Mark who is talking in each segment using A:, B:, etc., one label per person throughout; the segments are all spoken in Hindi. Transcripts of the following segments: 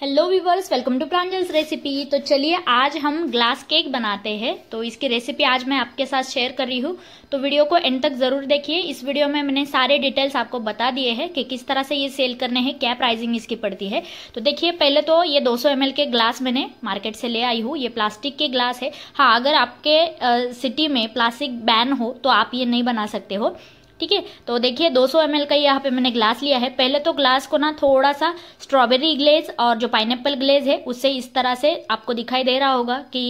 A: hello viewers welcome to Pranjal's recipe तो चलिए आज हम ग्लास केक बनाते हैं तो इसकी रेसिपी आज मैं आपके साथ शेयर कर रही हूँ तो वीडियो को एंड तक ज़रूर देखिए इस वीडियो में मैंने सारे डिटेल्स आपको बता दिए हैं कि किस तरह से ये सेल करने हैं क्या प्राइसिंग इसकी पड़ती है तो देखिए पहले तो ये दो सौ के ग्लास मैंने मार्केट से ले आई हूँ ये प्लास्टिक के ग्लास है हाँ अगर आपके सिटी में प्लास्टिक बैन हो तो आप ये नहीं बना सकते हो ठीक है तो देखिए 200 सौ का यहाँ पे मैंने ग्लास लिया है पहले तो ग्लास को ना थोड़ा सा स्ट्रॉबेरी ग्लेज और जो पाइन ग्लेज है उससे इस तरह से आपको दिखाई दे रहा होगा कि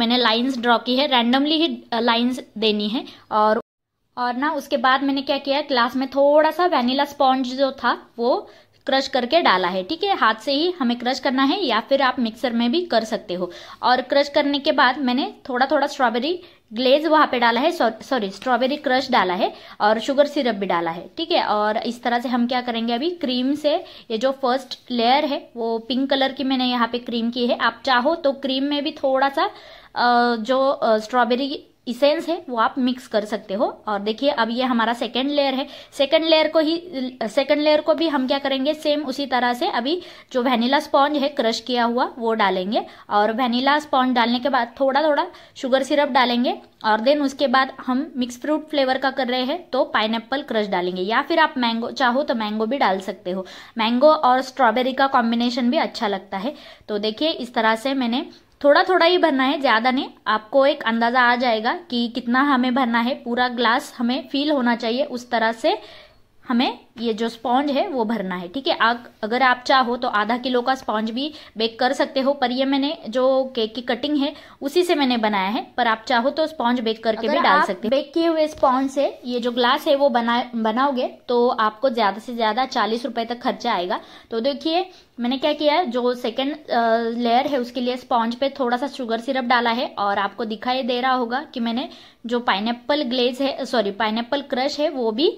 A: मैंने लाइन्स ड्रॉ की है रैंडमली ही लाइन्स देनी है और और ना उसके बाद मैंने क्या किया ग्लास में थोड़ा सा वैनिला स्पॉन्ज जो था वो क्रश करके डाला है ठीक है हाथ से ही हमें क्रश करना है या फिर आप मिक्सर में भी कर सकते हो और क्रश करने के बाद मैंने थोड़ा थोड़ा स्ट्रॉबेरी ग्लेज वहाँ पे डाला है सॉरी स्ट्रॉबेरी क्रश डाला है और शुगर सिरप भी डाला है ठीक है और इस तरह से हम क्या करेंगे अभी क्रीम से ये जो फर्स्ट लेयर है वो पिंक कलर की मैंने यहाँ पे क्रीम की है आप चाहो तो क्रीम में भी थोड़ा सा जो स्ट्रॉबेरी इसेंस है वो आप मिक्स कर सकते हो और देखिए अब ये हमारा सेकेंड लेयर है सेकेंड लेयर को ही सेकेंड लेयर को भी हम क्या करेंगे सेम उसी तरह से अभी जो वेनिला स्पॉन्ज है क्रश किया हुआ वो डालेंगे और वेनिला स्पॉन्ज डालने के बाद थोड़ा थोड़ा शुगर सिरप डालेंगे और देन उसके बाद हम मिक्स फ्रूट फ्लेवर का कर रहे हैं तो पाइन क्रश डालेंगे या फिर आप मैंगो चाहो तो मैंगो भी डाल सकते हो मैंगो और स्ट्रॉबेरी का कॉम्बिनेशन भी अच्छा लगता है तो देखिए इस तरह से मैंने थोड़ा थोड़ा ही भरना है ज़्यादा नहीं आपको एक अंदाज़ा आ जाएगा कि कितना हमें भरना है पूरा ग्लास हमें फील होना चाहिए उस तरह से हमें ये जो स्पॉन्ज है वो भरना है ठीक है अगर आप चाहो तो आधा किलो का स्पॉन्ज भी बेक कर सकते हो पर ये मैंने जो केक की कटिंग है उसी से मैंने बनाया है पर आप चाहो तो स्पॉन्ज बेक करके भी डाल सकते हो बेक किए हुए स्पॉन्ज से ये जो ग्लास है वो बना बनाओगे तो आपको ज़्यादा से ज़्यादा चालीस रुपए तक खर्चा आएगा तो देखिए मैंने क्या किया है जो सेकेंड लेयर है उसके लिए स्पॉन्ज पे थोड़ा सा शुगर सिरप डाला है और आपको दिखाई दे रहा होगा कि मैंने जो पाइनएप्पल ग्लेज है सॉरी पाइनएप्पल क्रश है वो भी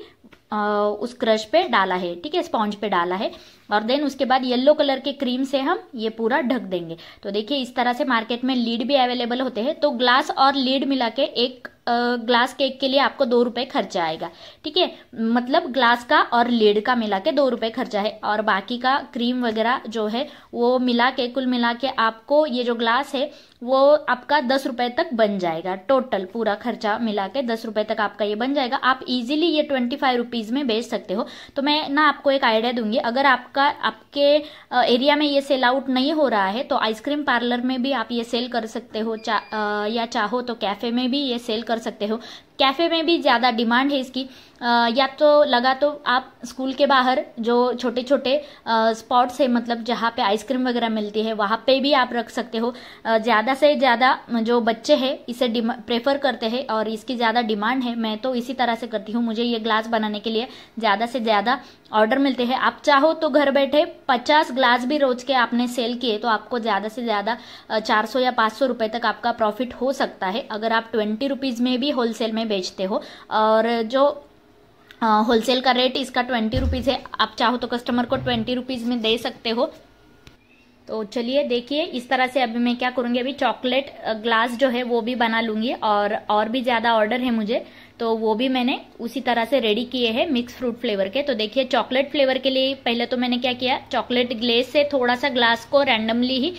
A: आ, उस क्रश पे डाला है ठीक है स्पॉन्ज पे डाला है और देन उसके बाद येलो कलर के क्रीम से हम ये पूरा ढक देंगे तो देखिए इस तरह से मार्केट में लीड भी अवेलेबल होते हैं तो ग्लास और लीड मिला के एक ग्लास केक के लिए आपको दो रुपए खर्चा आएगा ठीक है मतलब ग्लास का और लेड का मिला के दो रुपए खर्चा है और बाकी का क्रीम वगैरह जो है वो मिला के कुल मिला के आपको ये जो ग्लास है वो आपका दस रुपए तक बन जाएगा टोटल पूरा खर्चा मिला के दस रुपए तक आपका ये बन जाएगा आप इजीली ये ट्वेंटी फाइव रुपीज़ में बेच सकते हो तो मैं ना आपको एक आइडिया दूंगी अगर आपका आपके एरिया में ये सेल आउट नहीं हो रहा है तो आइसक्रीम पार्लर में भी आप ये सेल कर सकते हो चा, आ, या चाहो तो कैफ़े में भी ये सेल कर कर सकते हो कैफ़े में भी ज़्यादा डिमांड है इसकी आ, या तो लगा तो आप स्कूल के बाहर जो छोटे छोटे स्पॉट्स है मतलब जहाँ पे आइसक्रीम वगैरह मिलती है वहाँ पे भी आप रख सकते हो ज़्यादा से ज़्यादा जो बच्चे हैं इसे प्रेफर करते हैं और इसकी ज़्यादा डिमांड है मैं तो इसी तरह से करती हूँ मुझे ये ग्लास बनाने के लिए ज़्यादा से ज़्यादा ऑर्डर मिलते हैं आप चाहो तो घर बैठे पचास ग्लास भी रोज के आपने सेल किए तो आपको ज़्यादा से ज़्यादा चार सौ या पाँच सौ तक आपका प्रॉफिट हो सकता है अगर आप ट्वेंटी रुपीज़ में भी होलसेल में में बेचते हो और जो होलसेल का रेट इसका ट्वेंटी रुपीज़ है आप चाहो तो कस्टमर को ट्वेंटी रुपीज़ में दे सकते हो तो चलिए देखिए इस तरह से अभी मैं क्या करूँगी अभी चॉकलेट ग्लास जो है वो भी बना लूँगी और और भी ज़्यादा ऑर्डर है मुझे तो वो भी मैंने उसी तरह से रेडी किए हैं मिक्स फ्रूट फ्लेवर के तो देखिए चॉकलेट फ्लेवर के लिए पहले तो मैंने क्या किया चॉकलेट ग्लेज से थोड़ा सा ग्लास को रैंडमली ही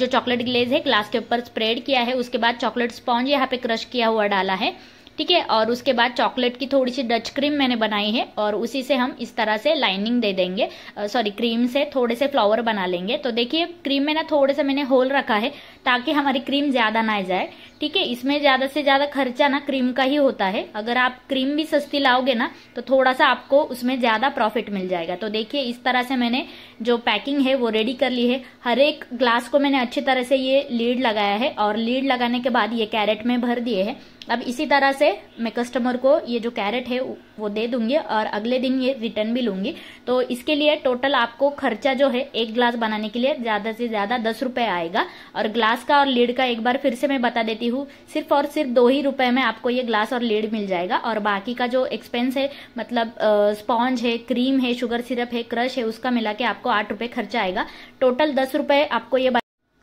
A: जो चॉकलेट ग्लेज है ग्लास के ऊपर स्प्रेड किया है उसके बाद चॉकलेट स्पॉन्ज यहाँ पे क्रश किया हुआ डाला है ठीक है और उसके बाद चॉकलेट की थोड़ी सी डच क्रीम मैंने बनाई है और उसी से हम इस तरह से लाइनिंग दे देंगे सॉरी क्रीम से थोड़े से फ्लावर बना लेंगे तो देखिए क्रीम में ना थोड़े से मैंने होल रखा है ताकि हमारी क्रीम ज़्यादा ना जाए ठीक है इसमें ज़्यादा से ज़्यादा खर्चा ना क्रीम का ही होता है अगर आप क्रीम भी सस्ती लाओगे ना तो थोड़ा सा आपको उसमें ज़्यादा प्रॉफिट मिल जाएगा तो देखिए इस तरह से मैंने जो पैकिंग है वो रेडी कर ली है हर एक ग्लास को मैंने अच्छी तरह से ये लीड लगाया है और लीड लगाने के बाद ये कैरेट में भर दिए है अब इसी तरह से मैं कस्टमर को ये जो कैरेट है वो दे दूंगी और अगले दिन ये रिटर्न भी लूंगी तो इसके लिए टोटल आपको खर्चा जो है एक ग्लास बनाने के लिए ज्यादा से ज्यादा दस रुपए आएगा और ग्लास का और लीड का एक बार फिर से मैं बता देती हूँ सिर्फ और सिर्फ दो ही रुपए में आपको ये ग्लास और लीड मिल जाएगा और बाकी का जो एक्सपेंस है मतलब स्पॉन्ज है क्रीम है शुगर सिरप है क्रश है उसका मिला के आपको आठ रुपए खर्चा आएगा टोटल दस रुपए आपको ये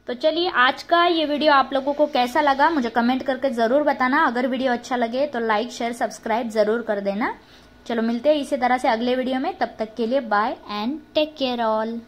A: तो चलिए आज का ये वीडियो आप लोगों को कैसा लगा मुझे कमेंट करके ज़रूर बताना अगर वीडियो अच्छा लगे तो लाइक शेयर सब्सक्राइब ज़रूर कर देना चलो मिलते हैं इसी तरह से अगले वीडियो में तब तक के लिए bye and take care all